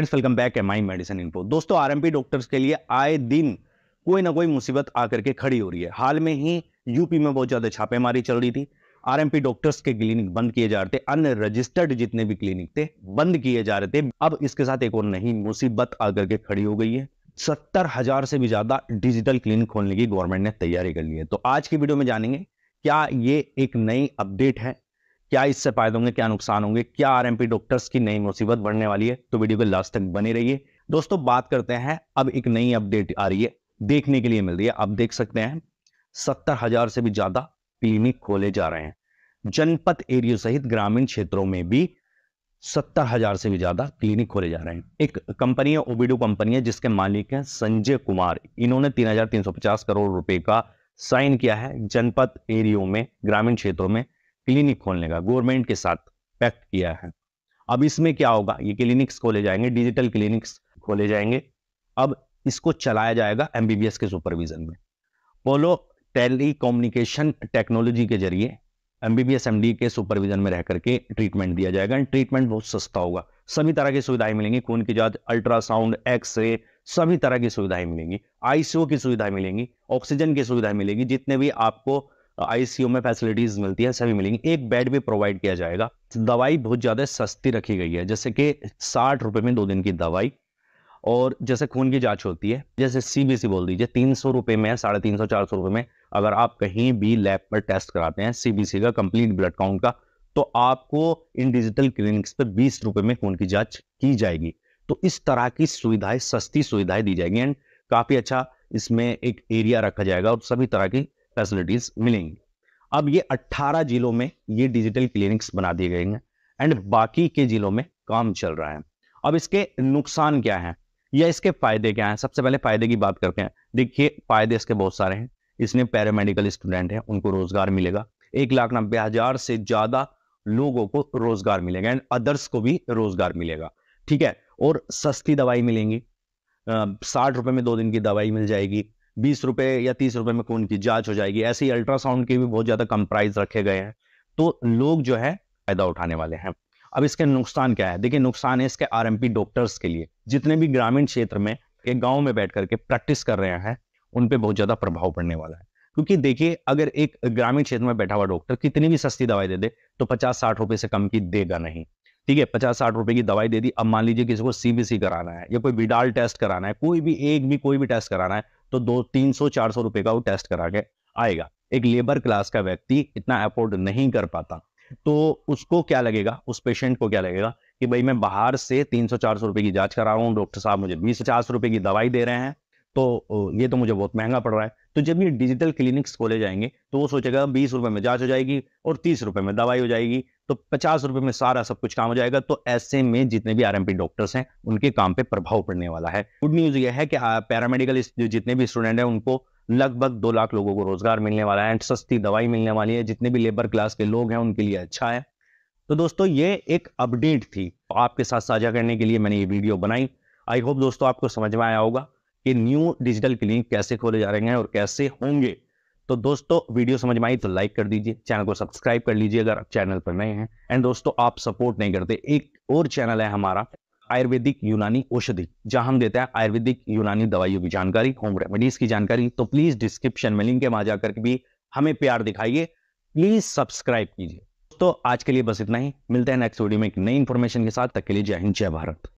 friends welcome back M I medicine info दोस्तों RMP doctors के लिए आए दिन कोई ना कोई मुसीबत आकर के खड़ी हो रही है हाल में ही यूपी में बहुत ज़्यादा छापेमारी चल रही थी आरएमपी डॉक्टर्स के क्लिनिक बंद किए जा रहे थे अनरजिस्टर्ड जितने भी क्लिनिक थे बंद किए जा रहे थे अब इसके साथ एक और नहीं मुसीबत आकर के खड़ी हो गई है सत्तर हजार से भी ज्यादा डिजिटल क्लिनिक खोलने की गवर्नमेंट ने तैयारी कर ली है तो आज की वीडियो में जानेंगे क्या ये एक नई अपडेट है क्या इससे फायदे होंगे क्या नुकसान होंगे क्या आर डॉक्टर्स की नई मुसीबत बढ़ने वाली है तो वीडियो को लास्ट तक बने रहिए दोस्तों बात करते हैं अब एक नई अपडेट आ रही है देखने के लिए मिल रही है आप देख सकते हैं सत्तर हजार से भी ज्यादा क्लिनिक खोले जा रहे हैं जनपद एरियो सहित ग्रामीण क्षेत्रों में भी सत्तर हजार से भी ज्यादा क्लिनिक खोले जा रहे हैं एक कंपनी है ओबिडो कंपनी है जिसके मालिक हैं संजय कुमार इन्होंने 3,350 करोड़ रुपए का साइन किया है जनपद एरियो में ग्रामीण क्षेत्रों में क्लिनिक खोलने का गवर्नमेंट के साथ पैक्ट किया है अब इसमें क्या होगा ये क्लिनिक्स खोले जाएंगे डिजिटल क्लिनिक्स खोले जाएंगे अब इसको चलाया जाएगा एमबीबीएस के सुपरविजन में पोलो टेली कम्युनिकेशन टेक्नोलॉजी के जरिए एमबीबीएस एमडी के सुपरविजन में रह करके ट्रीटमेंट दिया जाएगा एंड ट्रीटमेंट बहुत सस्ता होगा सभी तरह की सुविधाएं मिलेंगी खून की जांच अल्ट्रासाउंड एक्सरे सभी तरह की सुविधाएं मिलेंगी आईसीयू की सुविधाएं मिलेंगी ऑक्सीजन की सुविधाएं मिलेंगी जितने भी आपको आईसीयू में फैसिलिटीज मिलती है सभी मिलेंगी एक बेड भी प्रोवाइड किया जाएगा दवाई बहुत ज़्यादा सस्ती रखी गई है जैसे कि साठ रुपए में दो दिन की दवाई और जैसे खून की जांच होती है जैसे सीबीसी बोल दीजिए तीन सौ रुपए में साढ़े तीन सौ चार सौ रुपए में अगर आप कहीं भी लैब पर टेस्ट कराते हैं सीबीसी का कंप्लीट ब्लड काउंट का तो आपको इन डिजिटल क्लिनिक्स पर बीस रुपए में खून की जाँच की जाएगी तो इस तरह की सुविधाएं सस्ती सुविधाएं दी जाएगी एंड काफ़ी अच्छा इसमें एक एरिया रखा जाएगा और सभी तरह की फैसिलिटीज मिलेंगी अब ये 18 जिलों में ये डिजिटल क्लिनिक्स बना दिए गए हैं एंड बाकी के जिलों में काम चल रहा है अब इसके नुकसान क्या है या इसके फायदे क्या हैं सबसे पहले फायदे की बात करते हैं देखिए फायदे इसके बहुत सारे हैं इसमें पैरामेडिकल स्टूडेंट हैं उनको रोजगार मिलेगा एक लाख नब्बे हजार से ज्यादा लोगों को रोजगार मिलेगा एंड अदर्स को भी रोजगार मिलेगा ठीक है और सस्ती दवाई मिलेंगी साठ रुपए में दो दिन की दवाई मिल जाएगी बीस रुपए या तीस रुपए में खून की जांच हो जाएगी ऐसे ही अल्ट्रासाउंड के भी बहुत ज्यादा कम प्राइस रखे गए हैं तो लोग जो है फायदा उठाने वाले हैं अब इसके नुकसान क्या है देखिए नुकसान है इसके आर डॉक्टर्स के लिए जितने भी ग्रामीण क्षेत्र में एक गाँव में बैठ करके प्रैक्टिस कर रहे हैं उन पर बहुत ज्यादा प्रभाव पड़ने वाला है क्योंकि देखिए अगर एक ग्रामीण क्षेत्र में बैठा हुआ डॉक्टर कितनी भी सस्ती दवाई दे दे तो पचास साठ रुपए से कम की देगा नहीं ठीक है पचास साठ रुपए की दवाई दे दी अब मान लीजिए किसी को सीबीसी कराना है या कोई विडाल टेस्ट कराना है कोई भी एक भी कोई भी टेस्ट कराना है तो दो तीन सौ चार सौ रुपए का वो टेस्ट करा के आएगा एक लेबर क्लास का व्यक्ति इतना अफोर्ड नहीं कर पाता तो उसको क्या लगेगा उस पेशेंट को क्या लगेगा कि भाई मैं बाहर से तीन सौ चार सौ रुपए की जांच करा रहा हूँ डॉक्टर साहब मुझे बीस पचास रुपए की दवाई दे रहे हैं तो ये तो मुझे बहुत महंगा पड़ रहा है तो जब ये डिजिटल क्लिनिक्स खोले जाएंगे तो वो सोचेगा बीस रुपए में जांच हो जाएगी और तीस रुपए में दवाई हो जाएगी तो पचास रुपए में सारा सब कुछ काम हो जाएगा तो ऐसे में जितने भी आरएमपी डॉक्टर्स हैं उनके काम पे प्रभाव पड़ने वाला है गुड न्यूज ये है कि पैरामेडिकल जितने भी स्टूडेंट हैं उनको लगभग दो लाख लोगों को रोजगार मिलने वाला है सस्ती दवाई मिलने वाली है जितने भी लेबर क्लास के लोग हैं उनके लिए अच्छा है तो दोस्तों ये एक अपडेट थी आपके साथ साझा करने के लिए मैंने ये वीडियो बनाई आई होप दोस्तों आपको समझ में आया होगा कि न्यू डिजिटल क्लिनिक कैसे खोले जा रहे हैं और कैसे होंगे तो दोस्तों वीडियो समझ में आई तो लाइक कर दीजिए चैनल को सब्सक्राइब कर लीजिए अगर आप चैनल पर नए हैं एंड दोस्तों आप सपोर्ट नहीं करते एक और चैनल है हमारा आयुर्वेदिक यूनानी औषधि जहां हम देते हैं आयुर्वेदिक यूनानी दवाइयों की जानकारी होम रेमेडीज की जानकारी तो प्लीज डिस्क्रिप्शन में लिंक है वहां जाकर भी हमें प्यार दिखाइए प्लीज सब्सक्राइब कीजिए तो आज के लिए बस इतना ही मिलते हैं नेक्स्ट वीडियो में एक नई इन्फॉर्मेशन के साथ तक के लिए जय हिंद जय भारत